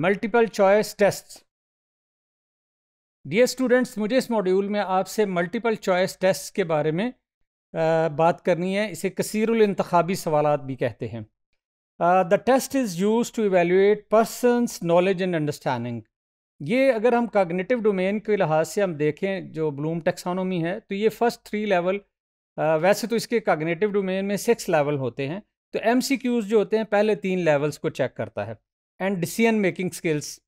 multiple choice test dear students मुझे इस module में आपसे मल्टीपल चॉइस टेस्ट के बारे में आ, बात करनी है इसे कसीरुल सवाल भी कहते हैं the test is use to evaluate persons knowledge and understanding ये अगर हम कागनेटिव डोमेन के लिहाज से हम देखें जो ब्लूम टेक्सानोमी है तो ये फर्स्ट थ्री लेवल वैसे तो इसके कागनेटिव डोमेन में सिक्स लेवल होते हैं तो एम जो होते हैं पहले तीन लेवल्स को चेक करता है एंड डिसीजन मेकिंग स्किल्स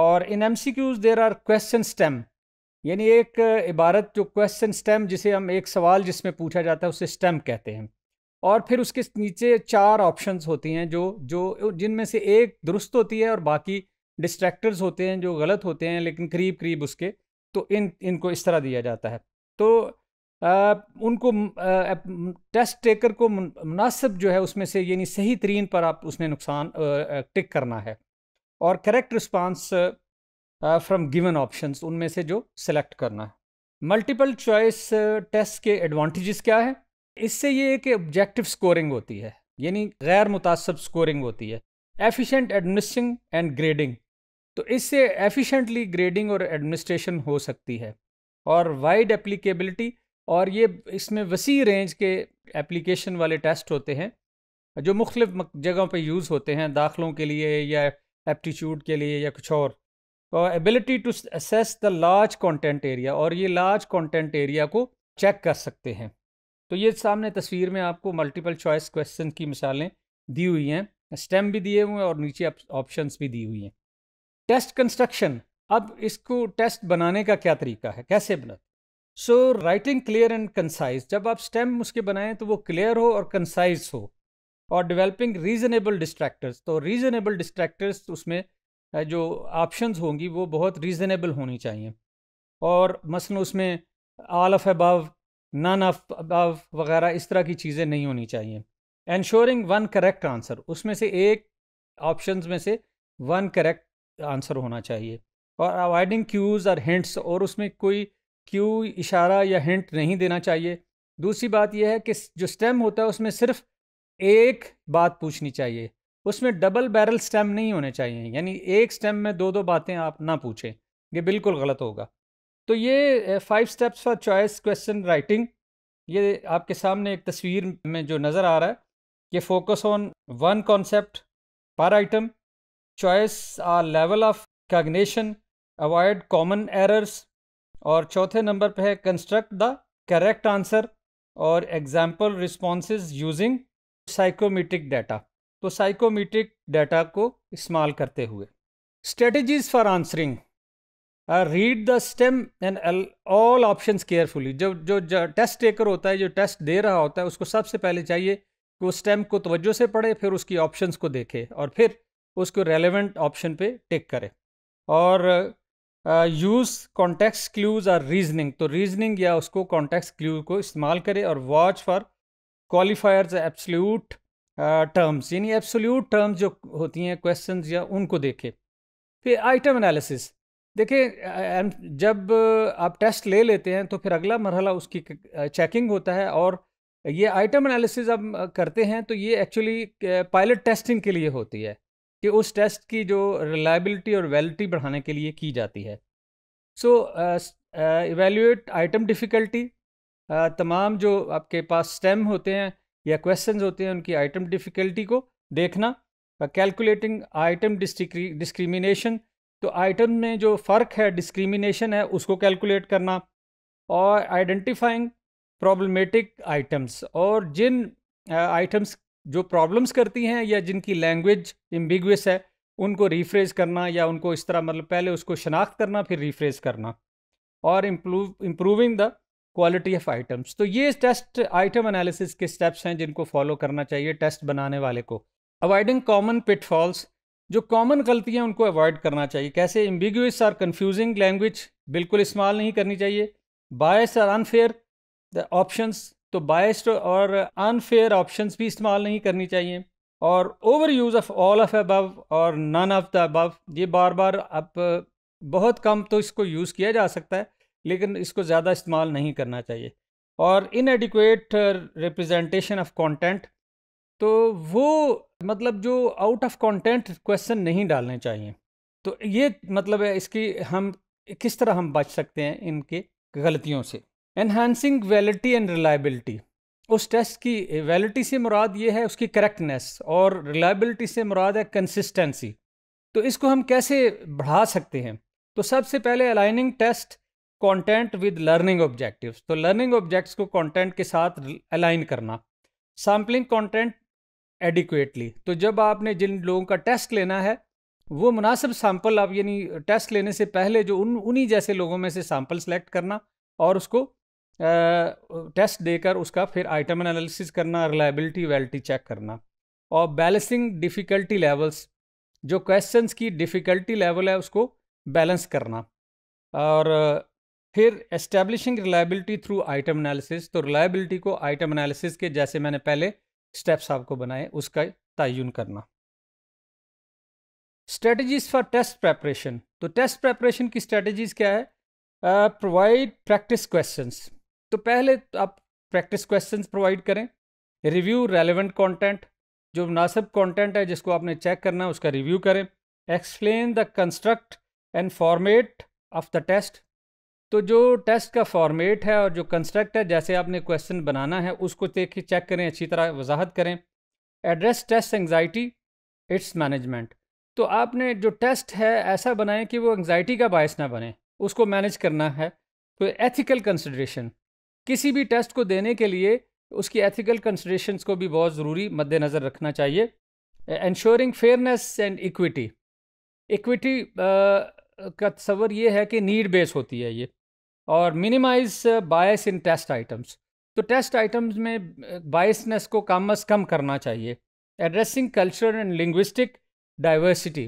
और in M C Qs there are question stem यानी एक uh, इबारत जो क्वेश्चन स्टेम जिसे हम एक सवाल जिसमें पूछा जाता है उसे स्टेम कहते हैं और फिर उसके नीचे चार ऑप्शंस होती हैं जो जो जिनमें से एक दुरुस्त होती है और बाकी डिस्ट्रैक्टर्स होते हैं जो गलत होते हैं लेकिन करीब करीब उसके तो इन इनको इस तरह दिया जाता है तो आ, उनको आ, टेस्ट टेकर को मुनासिब जो है उसमें से यानी सही तरीन पर आप उसने नुकसान टिक करना है और correct response from given options उनमें से जो सेलेक्ट करना है मल्टीपल चॉइस टेस्ट के एडवांटेजेस क्या है इससे ये कि ऑब्जेक्टिव स्कोरिंग होती है यानी गैर मुतासब स्कोरिंग होती है एफिशिएंट एडमिनिस्ट्रिंग एंड ग्रेडिंग तो इससे एफिशिएंटली ग्रेडिंग और एडमिनिस्ट्रेशन हो सकती है और वाइड एप्लीकेबिलिटी और ये इसमें वसी रेंज के एप्लीकेशन वाले टेस्ट होते हैं जो मुख्तफ जगहों पर यूज़ होते हैं दाखिलों के लिए या एप्टीट्यूड के लिए या कुछ और ability to assess the large content area और ये लार्ज कॉन्टेंट एरिया को चेक कर सकते हैं तो ये सामने तस्वीर में आपको मल्टीपल चॉइस क्वेश्चन की मिसालें दी हुई हैं स्टेम भी दिए हुए हैं और नीचे ऑप्शंस भी दी हुई हैं टेस्ट कंस्ट्रक्शन अब इसको टेस्ट बनाने का क्या तरीका है कैसे बना so writing clear and concise जब आप स्टेम उसके बनाएं तो वो क्लियर हो और कंसाइज हो और डेवलपिंग रीजनेबल डिस्ट्रैक्टर्स तो रीजनेबल डिस्ट्रैक्टर्स उसमें जो ऑप्शंस होंगी वो बहुत रीजनेबल होनी चाहिए और मसलन उसमें all of above none of above वगैरह इस तरह की चीज़ें नहीं होनी चाहिए एनश्योरिंग वन करेक्ट आंसर उसमें से एक ऑप्शन में से वन करेक्ट आंसर होना चाहिए और अवॉइडिंग क्यूज़ और हिंट्स और उसमें कोई क्यू इशारा या हिंट नहीं देना चाहिए दूसरी बात यह है कि जो स्टेम होता है उसमें सिर्फ एक बात पूछनी चाहिए उसमें डबल बैरल स्टेम नहीं होने चाहिए यानी एक स्टेम में दो दो बातें आप ना पूछें ये बिल्कुल गलत होगा तो ये five steps for choice question writing ये आपके सामने एक तस्वीर में जो नज़र आ रहा है ये focus on one concept per item choice आ level of cognition avoid common errors और चौथे नंबर पे है कंस्ट्रक्ट द करेक्ट आंसर और example response using psychometric data तो साइकोमीट्रिक डाटा को इस्तेमाल करते हुए strategies for answering read the stem and all option carefully जब जो, जो टेस्ट टेकर होता है जो टेस्ट दे रहा होता है उसको सबसे पहले चाहिए कि वो स्टेम को तवज्जो से पढ़े फिर उसकी ऑप्शन को देखे और फिर उसको रेलिवेंट ऑप्शन पे टिक करे और use context clues or reasoning तो रीजनिंग या उसको कॉन्टेक्स क्लू को इस्तेमाल करें और watch for qualifiers absolute terms यानी एब्सोल्यूट टर्म्स जो होती हैं क्वेश्चंस या उनको देखें फिर आइटम एनालिसिस देखिए uh, जब आप टेस्ट ले लेते हैं तो फिर अगला मरहला उसकी चेकिंग uh, होता है और ये आइटम एनालिसिस अब uh, करते हैं तो ये एक्चुअली पायलट टेस्टिंग के लिए होती है कि उस टेस्ट की जो रिलायबिलिटी और वैलिटी बढ़ाने के लिए की जाती है सो इवेल्यूएट आइटम डिफ़िकल्टी तमाम जो आपके पास स्टेम होते हैं या क्वेश्चन होते हैं उनकी आइटम डिफ़िकल्टी को देखना कैलकुलेटिंग आइटम डिस्क्रिमिनेशन तो आइटम में जो फ़र्क है डिस्क्रिमिनेशन है उसको कैलकुलेट करना और आइडेंटिफाइंग प्रॉब्लमेटिक आइटम्स और जिन आइटम्स जो प्रॉब्लम्स करती हैं या जिनकी लैंग्वेज एम्बिगस है उनको रिफ्रेज करना या उनको इस तरह मतलब पहले उसको शनाख्त करना फिर रिफ्रेज करना और improve improving the quality of items तो ये टेस्ट आइटम एनालिसिस के स्टेप्स हैं जिनको फॉलो करना चाहिए टेस्ट बनाने वाले को अवॉइडिंग कॉमन पिटफॉल्स जो कॉमन गलतियाँ उनको अवॉइड करना चाहिए कैसे एम्बिगस और कन्फ्यूजिंग लैंग्वेज बिल्कुल इस्तेमाल नहीं करनी चाहिए बायस और अनफेयर द ऑप्शंस तो बायस्ड और अनफेयर ऑप्शंस भी इस्तेमाल नहीं करनी चाहिए और over use of all of above और नन ऑफ द अबव ये बार बार अब बहुत कम तो इसको यूज़ किया जा सकता है लेकिन इसको ज़्यादा इस्तेमाल नहीं करना चाहिए और इनएडिकुएट रिप्रेजेंटेशन ऑफ कंटेंट तो वो मतलब जो आउट ऑफ कंटेंट क्वेश्चन नहीं डालने चाहिए तो ये मतलब है इसकी हम किस तरह हम बच सकते हैं इनके गलतियों से एनहानसिंग वैलिटी एंड रिलायबिलिटी उस टेस्ट की वैलिटी से मुराद ये है उसकी करेक्टनेस और रिलायबिलिटी से मुराद है कंसिस्टेंसी तो इसको हम कैसे बढ़ा सकते हैं तो सबसे पहले aligning test content with learning objectives तो लर्निंग ऑब्जेक्ट्स को कंटेंट के साथ अलाइन करना सैम्पलिंग कंटेंट एडिक्वेटली तो जब आपने जिन लोगों का टेस्ट लेना है वो मुनासिब सैम्पल आप यानी टेस्ट लेने से पहले जो उन उन्हीं जैसे लोगों में से सैम्पल सेलेक्ट करना और उसको टेस्ट देकर उसका फिर आइटम एनालिसिस करना रिलायबिलिटी वैलिटी चेक करना और बैलेंसिंग डिफ़िकल्टी लेवल्स जो क्वेश्चन की डिफ़िकल्टी लेवल है उसको बैलेंस करना और फिर establishing reliability through item analysis तो रिलायबिलिटी को आइटम एनालिसिस के जैसे मैंने पहले स्टेप्स आपको बनाए उसका तयन करना स्ट्रेटजीज़ फॉर टेस्ट प्रेपरेशन तो टेस्ट प्रेपरेशन की स्ट्रेटजीज़ क्या है प्रोवाइड प्रैक्टिस क्वेश्चंस तो पहले तो आप प्रैक्टिस क्वेश्चंस प्रोवाइड करें रिव्यू रेलेवेंट कंटेंट जो मुनासिब कंटेंट है जिसको आपने चेक करना है उसका रिव्यू करें explain the construct and format of the test तो जो टेस्ट का फॉर्मेट है और जो कंस्ट्रक्ट है जैसे आपने क्वेश्चन बनाना है उसको देख के चेक करें अच्छी तरह वजाहत करें address test anxiety its management तो आपने जो टेस्ट है ऐसा बनाएं कि वो एंगजाइटी का बायस ना बने उसको मैनेज करना है तो एथिकल कंसिड्रेशन किसी भी टेस्ट को देने के लिए उसकी एथिकल कंसिड्रेशन को भी बहुत ज़रूरी मद्देनज़र रखना चाहिए ensuring fairness and equity equity का तस्वर ये है कि नीड बेस होती है ये और minimize bias in test items तो टेस्ट आइटम्स में बायसनेस को कम अज़ कम करना चाहिए addressing cultural and linguistic diversity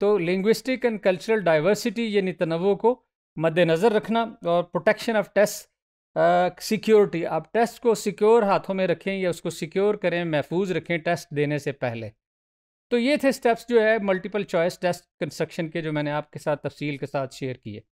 तो लिंग्विस्टिक एंड कल्चरल डाइवर्सिटी यानी तनवों को मद्देनज़र रखना और प्रोटेक्शन ऑफ टेस्ट सिक्योरिटी आप टेस्ट को सिक्योर हाथों में रखें या उसको सिक्योर करें महफूज रखें टेस्ट देने से पहले तो ये थे स्टेप्स जो है मल्टीपल चॉइस टेस्ट कंस्ट्रक्शन के जो मैंने आपके साथ तफसील के साथ शेयर किए